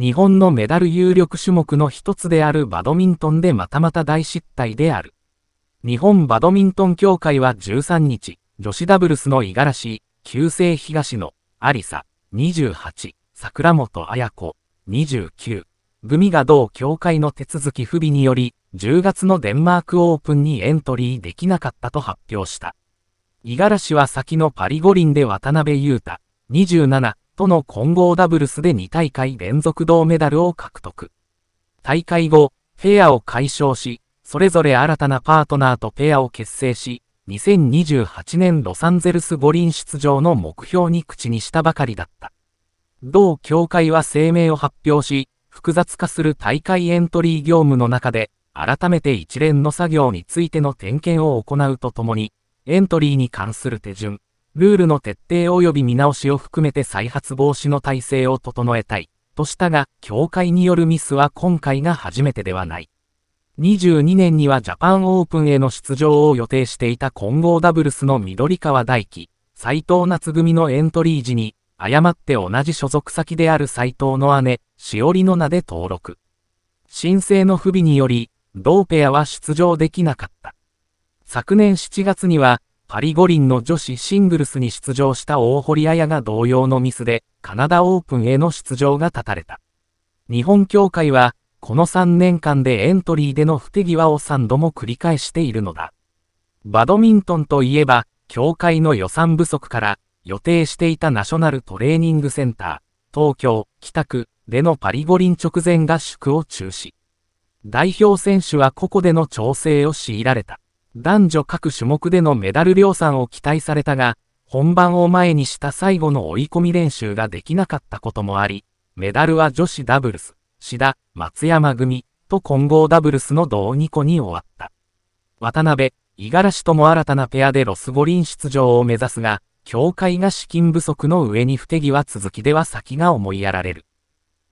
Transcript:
日本のメダル有力種目の一つであるバドミントンでまたまた大失態である。日本バドミントン協会は13日、女子ダブルスの五十嵐、旧姓東野、有沙、28、桜本綾子、29、組が同協会の手続き不備により、10月のデンマークオープンにエントリーできなかったと発表した。五十嵐は先のパリ五輪で渡辺裕太、27、との混合ダブルスで2大会連続銅メダルを獲得。大会後、フェアを解消し、それぞれ新たなパートナーとペアを結成し、2028年ロサンゼルス五輪出場の目標に口にしたばかりだった。同協会は声明を発表し、複雑化する大会エントリー業務の中で、改めて一連の作業についての点検を行うとともに、エントリーに関する手順、ルールの徹底及び見直しを含めて再発防止の体制を整えたい、としたが、協会によるミスは今回が初めてではない。22年にはジャパンオープンへの出場を予定していた混合ダブルスの緑川大輝、斎藤夏組のエントリー時に、誤って同じ所属先である斎藤の姉、しおりの名で登録。申請の不備により、同ペアは出場できなかった。昨年7月には、パリ五輪の女子シングルスに出場した大堀彩が同様のミスで、カナダオープンへの出場が断たれた。日本協会は、この3年間でエントリーでの不手際を3度も繰り返しているのだ。バドミントンといえば、協会の予算不足から、予定していたナショナルトレーニングセンター、東京、北区でのパリ五輪直前合宿を中止。代表選手はここでの調整を強いられた。男女各種目でのメダル量産を期待されたが、本番を前にした最後の追い込み練習ができなかったこともあり、メダルは女子ダブルス、志田、松山組と混合ダブルスの同2個に終わった。渡辺、五十嵐とも新たなペアでロス五輪出場を目指すが、協会が資金不足の上に不手際続きでは先が思いやられる。